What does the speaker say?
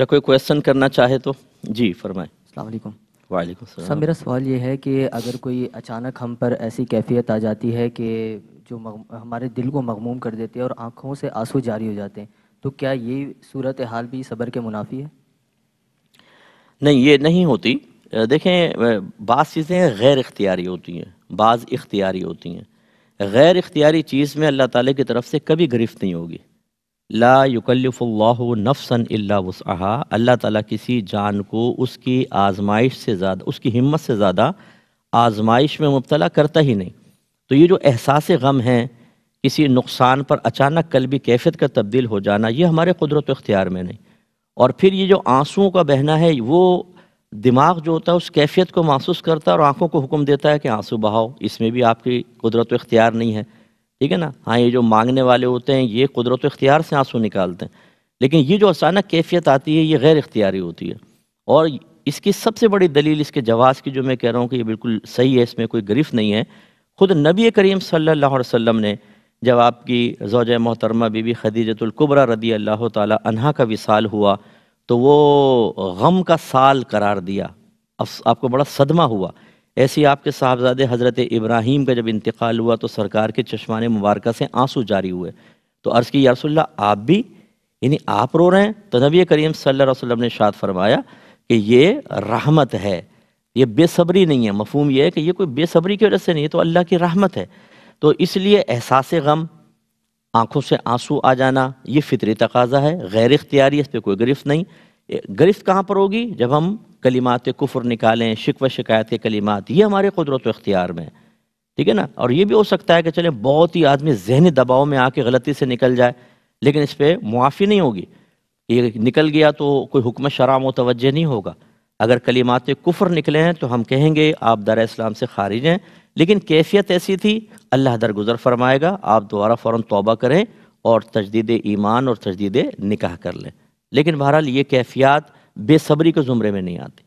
या कोई क्वेश्चन करना चाहे तो जी फरमाए अलैक्म वालेकुम सर मेरा सवाल ये है कि अगर कोई अचानक हम पर ऐसी कैफियत आ जाती है कि जो हमारे दिल को मगमूम कर देती है और आँखों से आंसू जारी हो जाते हैं तो क्या ये सूरत हाल भी सबर के मुनाफी है नहीं ये नहीं होती देखें बाज़ चीज़ें गैर इख्तियारी होती हैं बाज़ इख्तियारी होती हैं गैर इख्तियारी चीज़ में अल्लाह ताली की तरफ से कभी गिरफ्त नहीं होगी ला नफसन इल्ला वसहा अल्लाह ताला किसी जान को उसकी आजमाइश से ज़्यादा उसकी हिम्मत से ज़्यादा आजमाइश में मुबतला करता ही नहीं तो ये जो एहसास गम हैं किसी नुकसान पर अचानक कल भी कैफियत का तब्दील हो जाना ये हमारे कुदरत अख्तियार में नहीं और फिर ये जो आंसुओं का बहना है वो दिमाग जो होता है उस कैफियत को महसूस करता है और आंखों को हुक्म देता है कि आंसू बहाओ इसमें भी आपकी कुदरत अख्तियार नहीं है ठीक है ना हाँ ये जो मांगने वाले होते हैं ये कुदरत इख्तियार से आंसू निकालते हैं लेकिन ये जो अचानक कैफियत आती है ये गैर इख्तियारी होती है और इसकी सबसे बड़ी दलील इसके जवाज़ की जो मैं कह रहा हूँ कि ये बिल्कुल सही है इसमें कोई गरीफ नहीं है खुद नबी करीम सल्लल्लाहु अलैहि वसल्लम ने जब आपकी जोज मोहतरमा बीबी खदीजतुल्कुबरा रदी अल्लाह तहा का विसाल हुआ तो वो गम का साल करार दिया आपको बड़ा सदमा हुआ ऐसे ही आपके साहबजादे हज़रत इब्राहिम का जब इंतकाल हुआ तो सरकार के चश्मान मुबारक से आंसू जारी हुए तो अर्ज़ की यारसोल्ला आप भी यानी आप रो रहे हैं तो नबी करीम सल्ला वसम ने शाद फरमाया कि ये रहमत है ये बेसब्री नहीं है मफहूम यह है कि ये कोई बेसब्री की वजह से नहीं है तो अल्लाह की रहमत है तो इसलिए एहसास गम आंखों से आंसू आ जाना ये फितरी तकाजा है गैर इख्तियारी इस पर कोई गिरफ्त नहीं गिरफ्त कहाँ पर होगी जब हम कलीमात कुफर निकालें शिकव शिकायत के कलीमात ये हमारे कुदरत अख्तियार में ठीक है ना और ये भी हो सकता है कि चले बहुत ही आदमी जहनी दबाव में आके गलती से निकल जाए लेकिन इस पर मुआफ़ी नहीं होगी ये निकल गया तो कोई हुक्म शराम मुतवजह नहीं होगा अगर कलीमात कुफर निकले हैं तो हम कहेंगे आप दर इस्लाम से खारिज हैं लेकिन कैफियत ऐसी थी अल्लाह दरगुजर फरमाएगा आप दोबारा फ़ौर तोबा करें और तजदीद ईमान और तजदीद निकाह कर लें लेकिन बहरहाल ये कैफियात बेसब्री के ज़ुमरे में नहीं आती